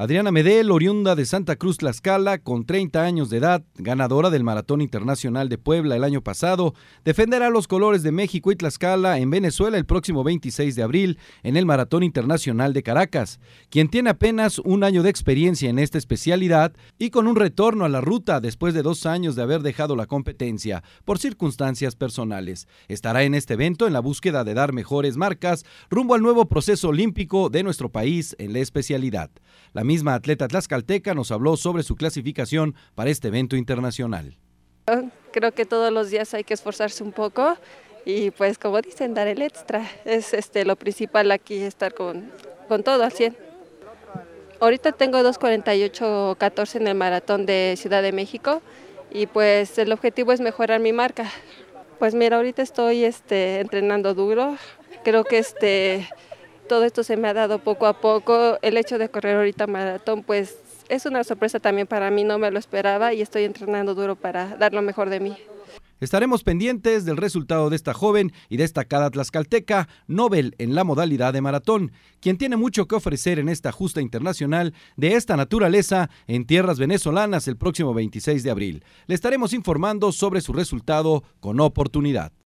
Adriana Medel, oriunda de Santa Cruz Tlaxcala, con 30 años de edad, ganadora del Maratón Internacional de Puebla el año pasado, defenderá los colores de México y Tlaxcala en Venezuela el próximo 26 de abril en el Maratón Internacional de Caracas, quien tiene apenas un año de experiencia en esta especialidad y con un retorno a la ruta después de dos años de haber dejado la competencia por circunstancias personales. Estará en este evento en la búsqueda de dar mejores marcas rumbo al nuevo proceso olímpico de nuestro país en la especialidad. La misma atleta tlaxcalteca nos habló sobre su clasificación para este evento internacional. Creo que todos los días hay que esforzarse un poco y pues como dicen, dar el extra. Es este, lo principal aquí, estar con, con todo al 100. Ahorita tengo 2.48.14 en el maratón de Ciudad de México y pues el objetivo es mejorar mi marca. Pues mira, ahorita estoy este, entrenando duro. Creo que este, todo esto se me ha dado poco a poco. El hecho de correr ahorita maratón, pues es una sorpresa también para mí, no me lo esperaba y estoy entrenando duro para dar lo mejor de mí. Estaremos pendientes del resultado de esta joven y destacada tlaxcalteca, Nobel en la modalidad de maratón, quien tiene mucho que ofrecer en esta justa internacional de esta naturaleza en tierras venezolanas el próximo 26 de abril. Le estaremos informando sobre su resultado con oportunidad.